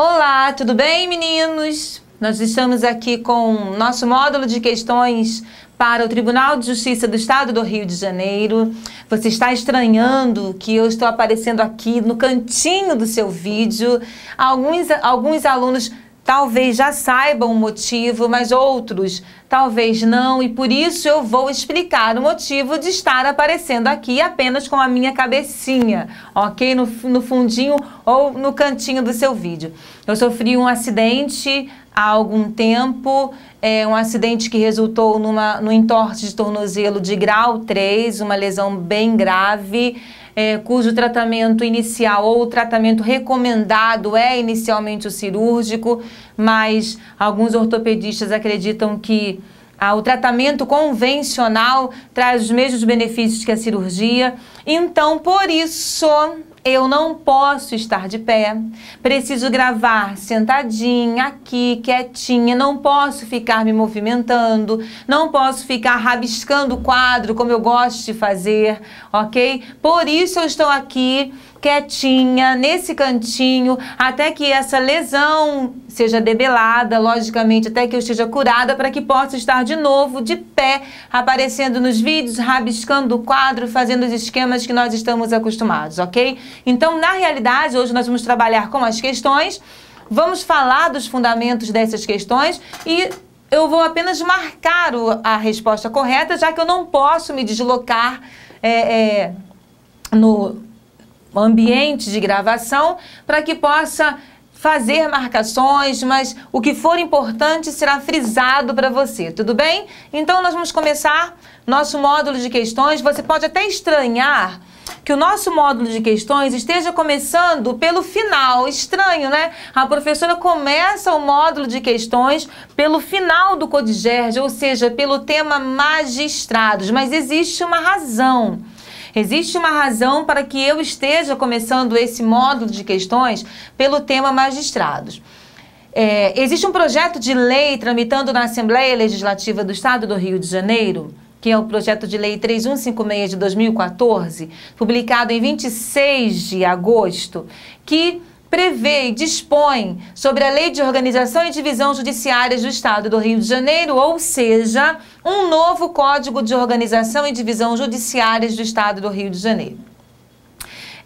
Olá, tudo bem, meninos? Nós estamos aqui com nosso módulo de questões para o Tribunal de Justiça do Estado do Rio de Janeiro. Você está estranhando que eu estou aparecendo aqui no cantinho do seu vídeo. Alguns, alguns alunos talvez já saibam o motivo, mas outros talvez não, e por isso eu vou explicar o motivo de estar aparecendo aqui apenas com a minha cabecinha, ok? No, no fundinho ou no cantinho do seu vídeo. Eu sofri um acidente há algum tempo, é, um acidente que resultou numa, no entorte de tornozelo de grau 3, uma lesão bem grave é, cujo tratamento inicial ou tratamento recomendado é inicialmente o cirúrgico, mas alguns ortopedistas acreditam que ah, o tratamento convencional traz os mesmos benefícios que a cirurgia. Então, por isso, eu não posso estar de pé. Preciso gravar sentadinha, aqui, quietinha. Não posso ficar me movimentando. Não posso ficar rabiscando o quadro como eu gosto de fazer, ok? Por isso eu estou aqui quietinha, nesse cantinho, até que essa lesão seja debelada, logicamente, até que eu esteja curada, para que possa estar de novo de pé, aparecendo nos vídeos, rabiscando o quadro, fazendo os esquemas que nós estamos acostumados, ok? Então, na realidade, hoje nós vamos trabalhar com as questões, vamos falar dos fundamentos dessas questões e eu vou apenas marcar a resposta correta, já que eu não posso me deslocar é, é, no ambiente de gravação para que possa fazer marcações, mas o que for importante será frisado para você, tudo bem? Então nós vamos começar nosso módulo de questões. Você pode até estranhar que o nosso módulo de questões esteja começando pelo final. Estranho, né? A professora começa o módulo de questões pelo final do Codigerge, ou seja, pelo tema magistrados, mas existe uma razão. Existe uma razão para que eu esteja começando esse módulo de questões pelo tema magistrados. É, existe um projeto de lei tramitando na Assembleia Legislativa do Estado do Rio de Janeiro que é o projeto de lei 3156 de 2014, publicado em 26 de agosto, que prevê e dispõe sobre a Lei de Organização e Divisão Judiciárias do Estado do Rio de Janeiro, ou seja, um novo Código de Organização e Divisão Judiciárias do Estado do Rio de Janeiro.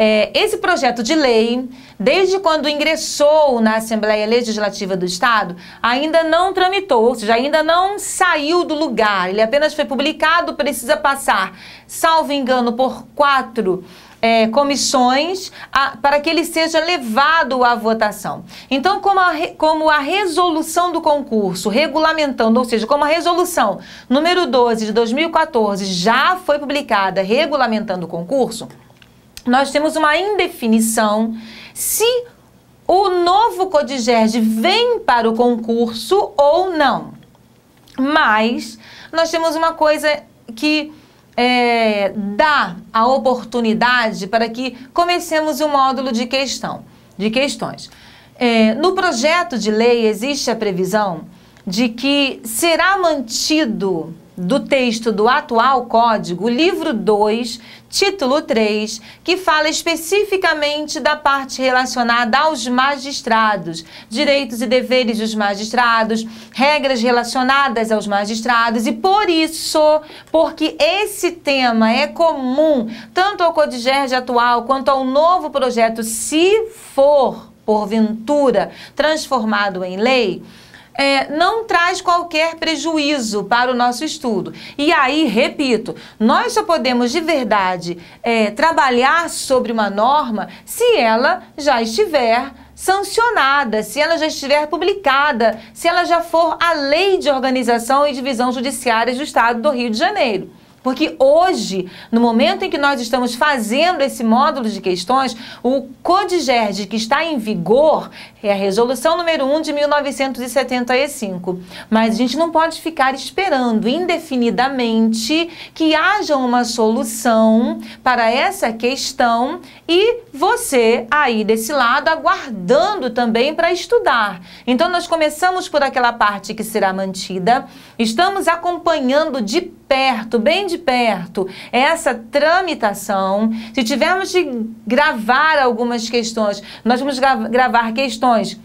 É, esse projeto de lei, desde quando ingressou na Assembleia Legislativa do Estado, ainda não tramitou, ou seja, ainda não saiu do lugar. Ele apenas foi publicado, precisa passar, salvo engano, por quatro é, comissões a, para que ele seja levado à votação. Então, como a, como a resolução do concurso regulamentando, ou seja, como a resolução número 12 de 2014 já foi publicada regulamentando o concurso, nós temos uma indefinição se o novo Codigerge vem para o concurso ou não. Mas nós temos uma coisa que é, dá a oportunidade para que comecemos o um módulo de questão, de questões. É, no projeto de lei existe a previsão de que será mantido do texto do atual código, o livro 2 título 3, que fala especificamente da parte relacionada aos magistrados, direitos e deveres dos magistrados, regras relacionadas aos magistrados, e por isso, porque esse tema é comum tanto ao Codigerge atual quanto ao novo projeto, se for porventura transformado em lei, é, não traz qualquer prejuízo para o nosso estudo. E aí, repito, nós só podemos de verdade é, trabalhar sobre uma norma se ela já estiver sancionada, se ela já estiver publicada, se ela já for a lei de organização e divisão judiciárias do Estado do Rio de Janeiro. Porque hoje, no momento em que nós estamos fazendo esse módulo de questões, o Codigerge que está em vigor é a resolução número 1 de 1975. Mas a gente não pode ficar esperando indefinidamente que haja uma solução para essa questão e você aí desse lado aguardando também para estudar. Então nós começamos por aquela parte que será mantida, estamos acompanhando de perto, bem de perto, essa tramitação. Se tivermos de gravar algumas questões, nós vamos gravar questões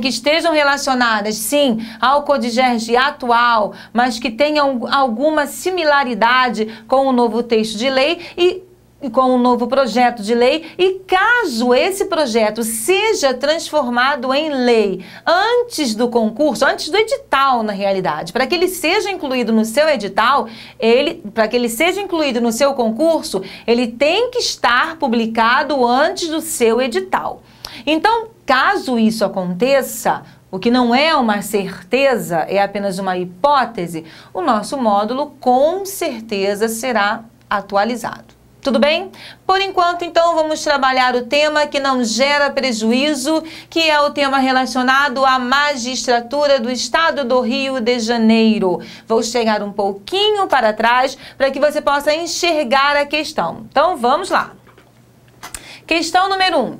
que estejam relacionadas, sim, ao Codigerge atual, mas que tenham alguma similaridade com o novo texto de lei e com um novo projeto de lei e caso esse projeto seja transformado em lei antes do concurso, antes do edital na realidade, para que ele seja incluído no seu edital, ele para que ele seja incluído no seu concurso, ele tem que estar publicado antes do seu edital. Então, caso isso aconteça, o que não é uma certeza, é apenas uma hipótese, o nosso módulo com certeza será atualizado. Tudo bem? Por enquanto, então, vamos trabalhar o tema que não gera prejuízo, que é o tema relacionado à magistratura do Estado do Rio de Janeiro. Vou chegar um pouquinho para trás para que você possa enxergar a questão. Então, vamos lá. Questão número 1. Um.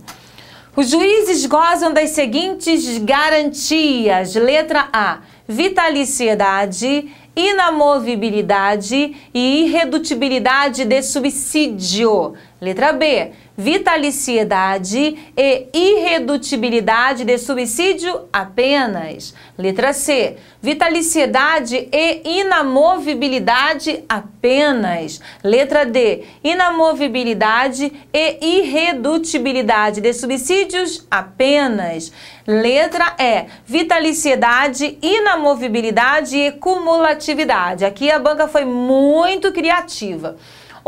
Os juízes gozam das seguintes garantias. Letra A, vitaliciedade inamovibilidade e irredutibilidade de subsídio. Letra B, vitaliciedade e irredutibilidade de subsídio apenas. Letra C. Vitaliciedade e inamovibilidade apenas. Letra D. Inamovibilidade e irredutibilidade de subsídios apenas. Letra E. Vitaliciedade, inamovibilidade e cumulatividade. Aqui a banca foi muito criativa.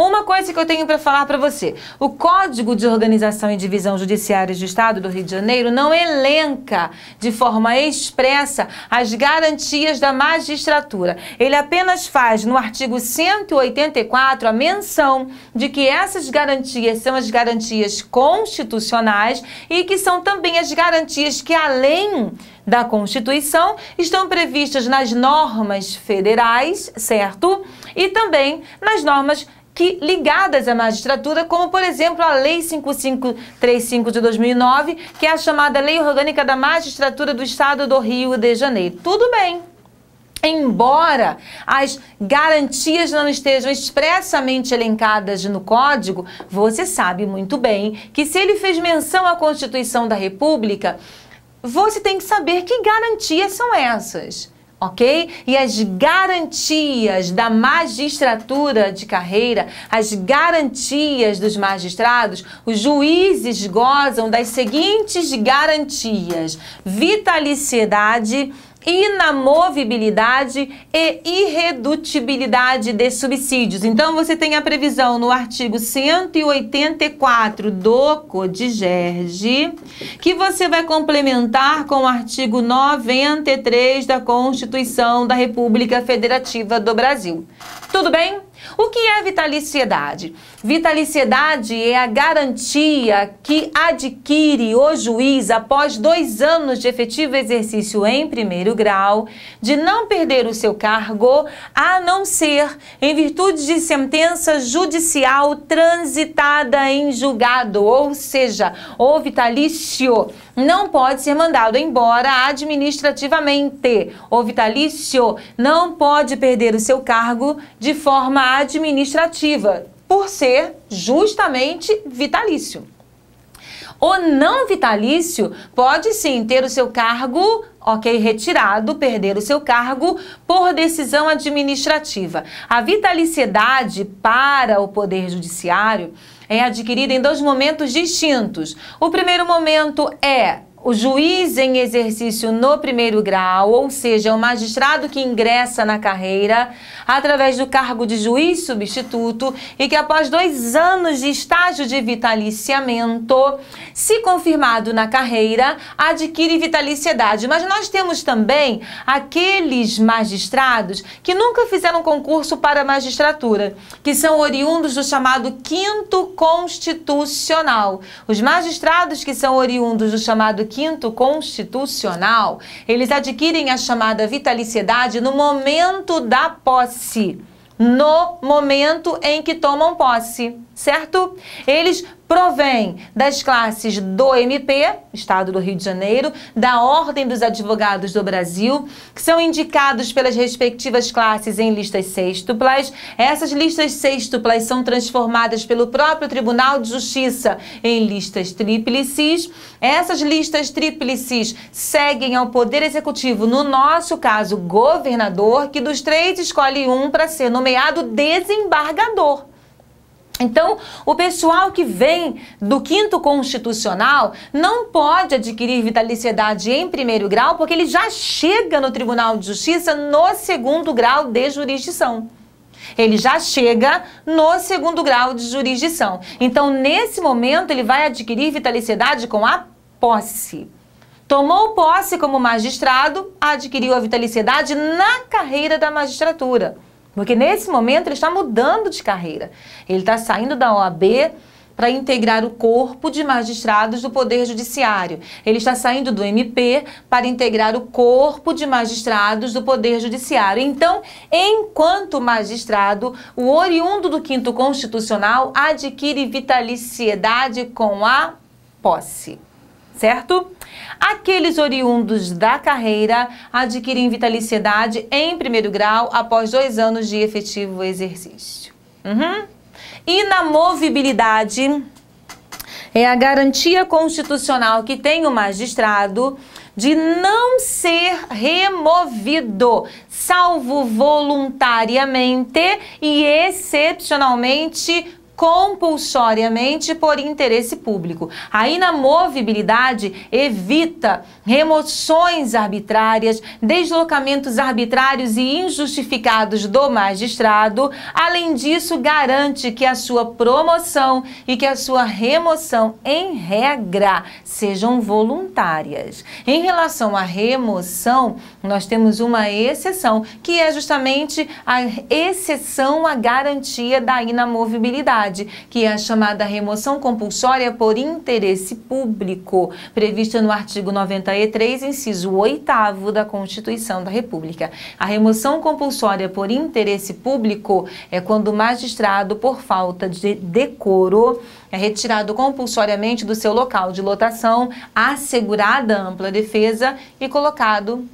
Uma coisa que eu tenho para falar para você: o Código de Organização e Divisão Judiciárias do Estado do Rio de Janeiro não elenca de forma expressa as garantias da magistratura. Ele apenas faz no artigo 184 a menção de que essas garantias são as garantias constitucionais e que são também as garantias que, além da Constituição, estão previstas nas normas federais, certo? E também nas normas que ligadas à magistratura, como por exemplo a Lei 5535 de 2009, que é a chamada Lei Orgânica da Magistratura do Estado do Rio de Janeiro. Tudo bem. Embora as garantias não estejam expressamente elencadas no Código, você sabe muito bem que se ele fez menção à Constituição da República, você tem que saber que garantias são essas ok? E as garantias da magistratura de carreira, as garantias dos magistrados, os juízes gozam das seguintes garantias: vitaliciedade inamovibilidade e irredutibilidade de subsídios. Então você tem a previsão no artigo 184 do CODIGERGE, que você vai complementar com o artigo 93 da Constituição da República Federativa do Brasil. Tudo bem? O que é vitaliciedade? Vitaliciedade é a garantia que adquire o juiz após dois anos de efetivo exercício em primeiro grau de não perder o seu cargo, a não ser em virtude de sentença judicial transitada em julgado, ou seja, o vitalício não pode ser mandado embora administrativamente. O vitalício não pode perder o seu cargo de forma administrativa por ser justamente vitalício. O não vitalício pode sim ter o seu cargo, ok, retirado, perder o seu cargo por decisão administrativa. A vitaliciedade para o Poder Judiciário é adquirida em dois momentos distintos. O primeiro momento é o juiz em exercício no primeiro grau, ou seja, o magistrado que ingressa na carreira através do cargo de juiz substituto e que após dois anos de estágio de vitaliciamento, se confirmado na carreira, adquire vitaliciedade. Mas nós temos também aqueles magistrados que nunca fizeram concurso para magistratura, que são oriundos do chamado quinto constitucional. Os magistrados que são oriundos do chamado Quinto Constitucional, eles adquirem a chamada vitaliciedade no momento da posse, no momento em que tomam posse certo? Eles provêm das classes do MP, Estado do Rio de Janeiro, da Ordem dos Advogados do Brasil, que são indicados pelas respectivas classes em listas sextuplas. Essas listas sextuplas são transformadas pelo próprio Tribunal de Justiça em listas tríplices. Essas listas tríplices seguem ao Poder Executivo, no nosso caso, governador, que dos três escolhe um para ser nomeado desembargador. Então, o pessoal que vem do quinto constitucional não pode adquirir vitaliciedade em primeiro grau, porque ele já chega no Tribunal de Justiça no segundo grau de jurisdição. Ele já chega no segundo grau de jurisdição. Então, nesse momento, ele vai adquirir vitaliciedade com a posse. Tomou posse como magistrado, adquiriu a vitaliciedade na carreira da magistratura. Porque nesse momento ele está mudando de carreira. Ele está saindo da OAB para integrar o corpo de magistrados do Poder Judiciário. Ele está saindo do MP para integrar o corpo de magistrados do Poder Judiciário. Então, enquanto magistrado, o oriundo do quinto constitucional adquire vitaliciedade com a posse certo? Aqueles oriundos da carreira adquirem vitaliciedade em primeiro grau após dois anos de efetivo exercício. Uhum. E na movibilidade, é a garantia constitucional que tem o magistrado de não ser removido, salvo voluntariamente e excepcionalmente compulsoriamente por interesse público. A inamovibilidade evita remoções arbitrárias, deslocamentos arbitrários e injustificados do magistrado. Além disso, garante que a sua promoção e que a sua remoção, em regra, sejam voluntárias. Em relação à remoção, nós temos uma exceção, que é justamente a exceção à garantia da inamovibilidade que é a chamada remoção compulsória por interesse público, prevista no artigo 93, inciso 8 da Constituição da República. A remoção compulsória por interesse público é quando o magistrado, por falta de decoro, é retirado compulsoriamente do seu local de lotação, assegurada ampla defesa e colocado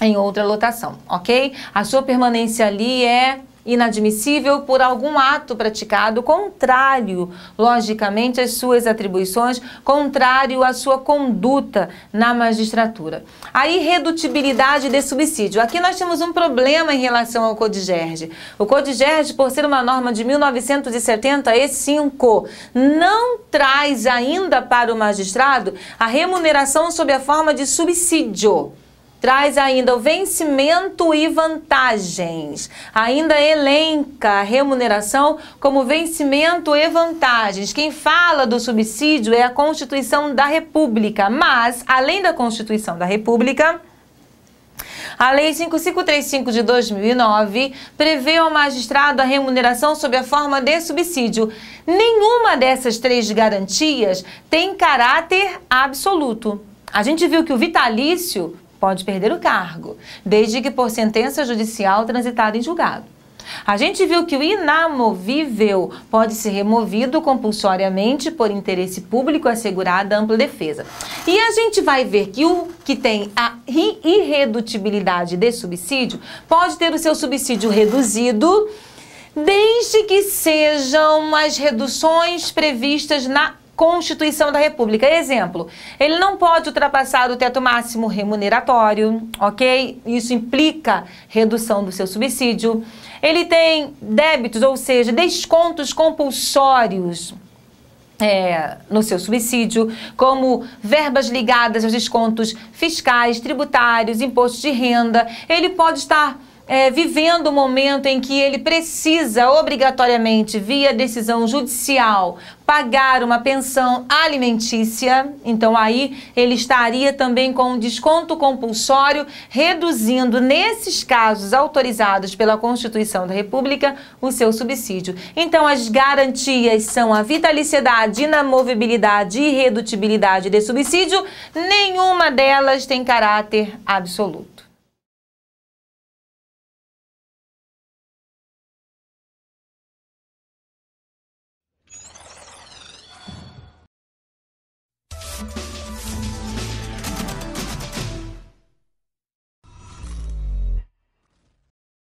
em outra lotação, ok? A sua permanência ali é inadmissível por algum ato praticado contrário, logicamente, às suas atribuições, contrário à sua conduta na magistratura. A irredutibilidade de subsídio. Aqui nós temos um problema em relação ao Codigerge. O Codigerge, por ser uma norma de 1975, não traz ainda para o magistrado a remuneração sob a forma de subsídio. Traz ainda o vencimento e vantagens. Ainda elenca a remuneração como vencimento e vantagens. Quem fala do subsídio é a Constituição da República, mas além da Constituição da República, a Lei 5535 de 2009 prevê ao magistrado a remuneração sob a forma de subsídio. Nenhuma dessas três garantias tem caráter absoluto. A gente viu que o vitalício pode perder o cargo, desde que por sentença judicial transitada em julgado. A gente viu que o inamovível pode ser removido compulsoriamente por interesse público assegurada ampla defesa. E a gente vai ver que o que tem a irredutibilidade de subsídio pode ter o seu subsídio reduzido desde que sejam as reduções previstas na Constituição da República. Exemplo, ele não pode ultrapassar o teto máximo remuneratório, ok? Isso implica redução do seu subsídio. Ele tem débitos, ou seja, descontos compulsórios. É, no seu subsídio, como verbas ligadas aos descontos fiscais, tributários, impostos de renda. Ele pode estar é, vivendo o momento em que ele precisa, obrigatoriamente, via decisão judicial, pagar uma pensão alimentícia, então aí ele estaria também com um desconto compulsório, reduzindo, nesses casos autorizados pela Constituição da República, o seu subsídio. Então as garantias são a vitaliciedade, inamovibilidade e irredutibilidade de subsídio, nenhuma delas tem caráter absoluto.